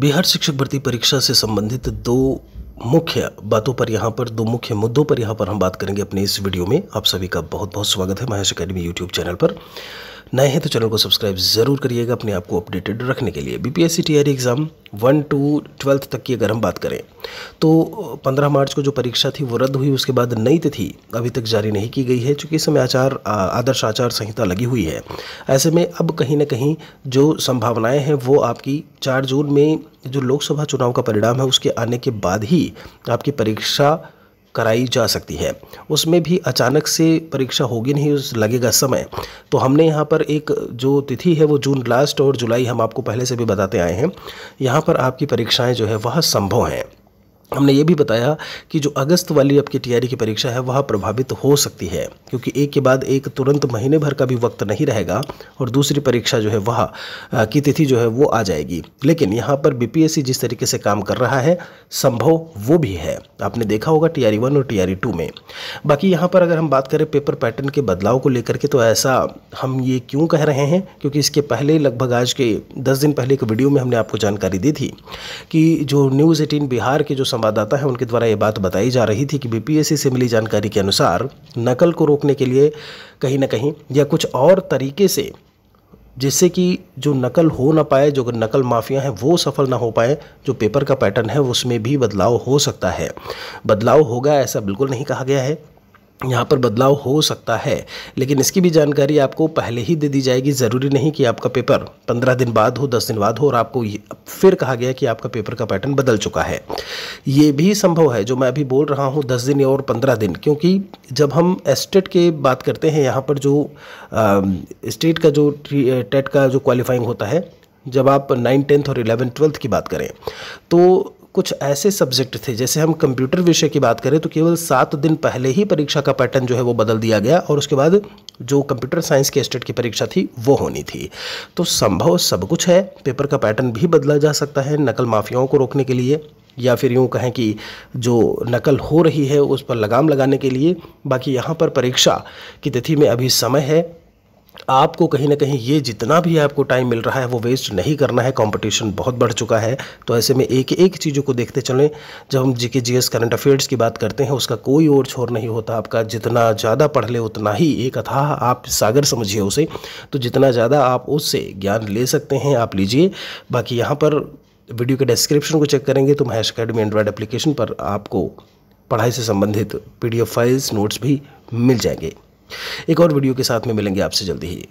बिहार शिक्षक भर्ती परीक्षा से संबंधित दो मुख्य बातों पर यहाँ पर दो मुख्य मुद्दों पर यहाँ पर हम बात करेंगे अपने इस वीडियो में आप सभी का बहुत बहुत स्वागत है महेश अकेडमी यूट्यूब चैनल पर नए हैं तो चैनल को सब्सक्राइब ज़रूर करिएगा अपने आप को अपडेटेड रखने के लिए BPSC TRE exam one two twelfth तक की अगर हम बात करें तो 15 मार्च को जो परीक्षा थी वो रद्द हुई उसके बाद नई तिथि अभी तक जारी नहीं की गई है चूंकि इस समय आचार आदर्श आचार संहिता लगी हुई है ऐसे में अब कहीं ना कहीं जो संभावनाएँ हैं वो आपकी चार जून में जो लोकसभा चुनाव का परिणाम है उसके आने के बाद ही आपकी परीक्षा कराई जा सकती है उसमें भी अचानक से परीक्षा होगी नहीं उस लगेगा समय तो हमने यहाँ पर एक जो तिथि है वो जून लास्ट और जुलाई हम आपको पहले से भी बताते आए हैं यहाँ पर आपकी परीक्षाएँ जो है वह संभव हैं हमने ये भी बताया कि जो अगस्त वाली आपकी तैयारी की परीक्षा है वह प्रभावित हो सकती है क्योंकि एक के बाद एक तुरंत महीने भर का भी वक्त नहीं रहेगा और दूसरी परीक्षा जो है वह की तिथि जो है वो आ जाएगी लेकिन यहाँ पर बीपीएससी जिस तरीके से काम कर रहा है संभव वो भी है आपने देखा होगा टी आर e और टी आर e में बाकी यहाँ पर अगर हम बात करें पेपर पैटर्न के बदलाव को लेकर के तो ऐसा हम ये क्यों कह रहे हैं क्योंकि इसके पहले लगभग आज के दस दिन पहले एक वीडियो में हमने आपको जानकारी दी थी कि जो न्यूज़ एटीन बिहार के जो संवाददाता है उनके द्वारा ये बात बताई जा रही थी कि बीपीएससी से मिली जानकारी के अनुसार नकल को रोकने के लिए कहीं ना कहीं या कुछ और तरीके से जिससे कि जो नकल हो ना पाए जो नकल माफिया हैं वो सफल ना हो पाए जो पेपर का पैटर्न है उसमें भी बदलाव हो सकता है बदलाव होगा ऐसा बिल्कुल नहीं कहा गया है यहाँ पर बदलाव हो सकता है लेकिन इसकी भी जानकारी आपको पहले ही दे दी जाएगी ज़रूरी नहीं कि आपका पेपर पंद्रह दिन बाद हो दस दिन बाद हो और आपको फिर कहा गया कि आपका पेपर का पैटर्न बदल चुका है ये भी संभव है जो मैं अभी बोल रहा हूँ दस दिन और पंद्रह दिन क्योंकि जब हम एस्टेट के बात करते हैं यहाँ पर जो इस्टेट का जो टेट का जो क्वालिफाइंग होता है जब आप नाइन टेंथ और इलेवन ट्वेल्थ की बात करें तो कुछ ऐसे सब्जेक्ट थे जैसे हम कंप्यूटर विषय की बात करें तो केवल सात दिन पहले ही परीक्षा का पैटर्न जो है वो बदल दिया गया और उसके बाद जो कंप्यूटर साइंस के स्टेट की परीक्षा थी वो होनी थी तो संभव सब कुछ है पेपर का पैटर्न भी बदला जा सकता है नकल माफियाओं को रोकने के लिए या फिर यूँ कहें कि जो नकल हो रही है उस पर लगाम लगाने के लिए बाकी यहाँ पर परीक्षा की तिथि में अभी समय है आपको कहीं ना कहीं ये जितना भी आपको टाइम मिल रहा है वो वेस्ट नहीं करना है कंपटीशन बहुत बढ़ चुका है तो ऐसे में एक एक चीज़ों को देखते चलें जब हम जीके के जी एस करंट अफेयर्स की बात करते हैं उसका कोई और छोर नहीं होता आपका जितना ज़्यादा पढ़ ले उतना ही एक अथाह आप सागर समझिए उसे तो जितना ज़्यादा आप उससे ज्ञान ले सकते हैं आप लीजिए बाकी यहाँ पर वीडियो के डिस्क्रिप्शन को चेक करेंगे तो महेश अकेडमी एंड्रॉयड एप्लीकेशन पर आपको पढ़ाई से संबंधित पी फाइल्स नोट्स भी मिल जाएंगे एक और वीडियो के साथ में मिलेंगे आपसे जल्दी ही